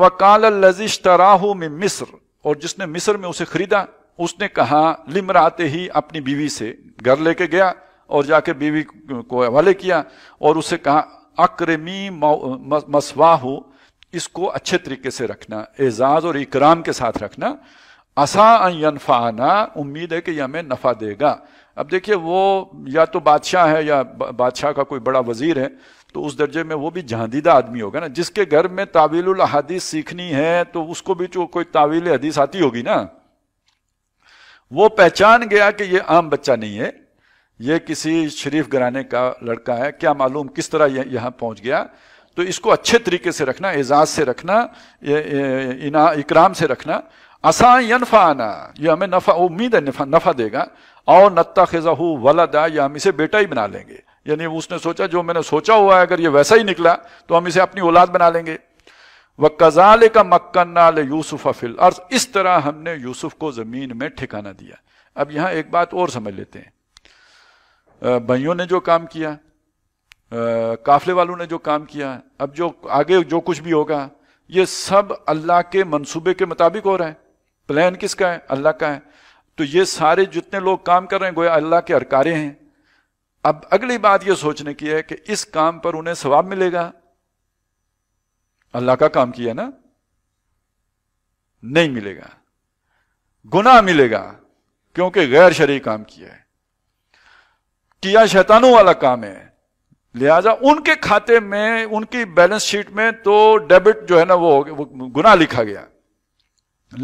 वकाल लजिश्तराहू में मिस्र और जिसने मिस्र में उसे खरीदा उसने कहा लिमर आते ही अपनी बीवी से घर लेके गया और जाके बीवी को हवाले किया और उसे कहा अक्रमी मसवाहू इसको अच्छे तरीके से रखना एजाज और इकराम के साथ रखना असा उम्मीद है कि यह हमें नफ़ा देगा अब देखिए वो या तो बादशाह है या बादशाह का कोई बड़ा वजीर है तो उस दर्जे में वो भी जहादीदा आदमी होगा ना जिसके घर में तावील हदीस सीखनी है तो उसको भी जो तो कोई तावील हदीस आती होगी ना वो पहचान गया कि ये आम बच्चा नहीं है ये किसी शरीफ घराने का लड़का है क्या मालूम किस तरह यह यहाँ पहुंच गया तो इसको अच्छे तरीके से रखना एजाज से रखना इकराम से रखना असा यनफाना ये हमें नफा उम्मीद है नफा, नफा देगा और नत्ता खिजाहू वलदा यह हम इसे बेटा ही बना लेंगे यानी उसने सोचा जो मैंने सोचा हुआ है अगर ये वैसा ही निकला तो हम इसे अपनी औलाद बना लेंगे व कजाल का मक्कन्ना यूसुफ अफिल और इस तरह हमने यूसुफ को जमीन में ठिकाना दिया अब यहां एक बात और समझ लेते हैं भाइयों ने जो काम किया काफले वालों ने जो काम किया अब जो आगे जो कुछ भी होगा ये सब अल्लाह के मंसूबे के मुताबिक हो रहा है प्लान किसका है अल्लाह का है तो ये सारे जितने लोग काम कर रहे हैं गोया अल्लाह के अरकारे हैं अब अगली बात यह सोचने की है कि इस काम पर उन्हें सवाब मिलेगा अल्लाह का काम किया ना नहीं मिलेगा गुनाह मिलेगा क्योंकि गैर शरीय काम किया है किया शैतानों वाला काम है लिहाजा उनके खाते में उनकी बैलेंस शीट में तो डेबिट जो है ना वो, वो गुनाह लिखा गया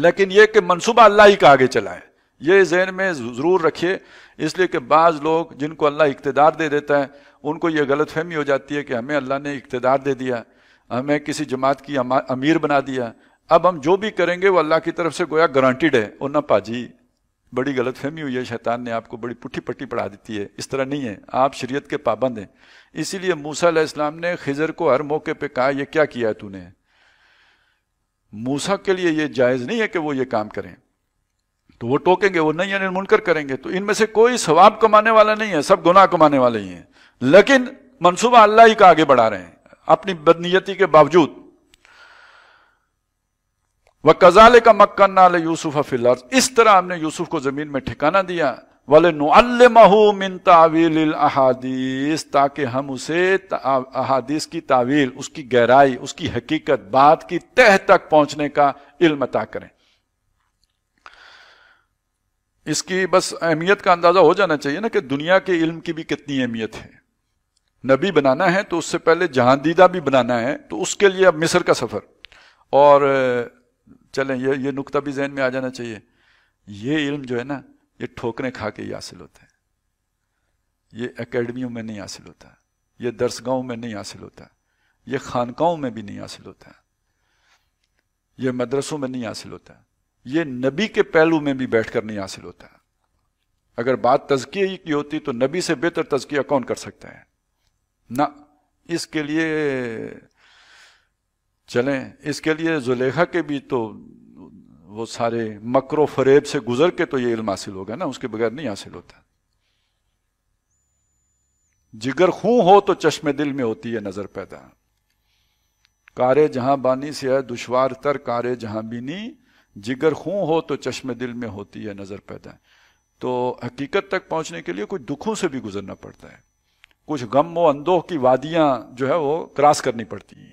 लेकिन यह कि मनसूबा अल्लाह ही का आगे चलाए ये जहन में ज़रूर रखिए इसलिए कि बाज़ लोग जिनको अल्लाह इकतदार दे देता है उनको यह गलत फहमी हो जाती है कि हमें अल्लाह ने इकतदार दे दिया हमें किसी जमात की अमीर बना दिया अब हम जो भी करेंगे वो अल्लाह की तरफ से गोया गारंटीड है और ना पाजी बड़ी गलत फहमी हुई है शैतान ने आपको बड़ी पुट्ठी पट्टी पढ़ा देती है इस तरह नहीं है आप शरीयत के पाबंद हैं इसीलिए मूसा इस्लाम ने खिजर को हर मौके पर कहा यह क्या किया है तूने मूसा के लिए यह जायज़ नहीं है कि वो ये काम करें तो वो टोकेंगे वो नहीं यानी मुनकर करेंगे तो इनमें से कोई स्वाब कमाने वाला नहीं है सब गुनाह कमाने वाले ही हैं लेकिन मनसूबा अल्लाह ही का आगे बढ़ा रहे हैं अपनी बदनीयती के बावजूद वह कजाले का मक्का नाल यूसुफ फिलहाल इस तरह हमने यूसुफ को जमीन में ठिकाना दिया वाले नहू मिन तावील अहादीस ताकि हम उसे अहादीस की तावील उसकी गहराई उसकी हकीकत बात की तह तक पहुंचने का इल्म अता करें इसकी बस अहमियत का अंदाजा हो जाना चाहिए ना कि दुनिया के इल्म की भी कितनी अहमियत है नबी बनाना है तो उससे पहले जहांदीदा भी बनाना है तो उसके लिए अब मिस्र का सफर और चलें ये ये नुकता भी जहन में आ जाना चाहिए ये इल्म जो है ना ये ठोकरें खा के ही हासिल होते हैं ये एकेडमियों में नहीं हासिल होता ये दर्शगाहों में नहीं हासिल होता ये खानकाओं में भी नहीं हासिल होता ये मदरसों में नहीं हासिल होता ये नबी के पहलू में भी बैठकर नहीं हासिल होता अगर बात तजकिए की होती तो नबी से बेहतर तजकिया कौन कर सकता है ना इसके लिए चलें इसके लिए जुलेखा के भी तो वो सारे मकर फरेब से गुजर के तो ये इल्म हासिल होगा ना उसके बगैर नहीं हासिल होता जिगर खूं हो तो चश्मे दिल में होती है नजर पैदा कारे जहां बानी से है दुशवार तर कारे जहां बीनी जिगर खूं हो तो चश्मे दिल में होती है नजर पैदा तो हकीकत तक पहुंचने के लिए कुछ दुखों से भी गुजरना पड़ता है कुछ गम व अंदोह की वादियां जो है वो क्रॉस करनी पड़ती हैं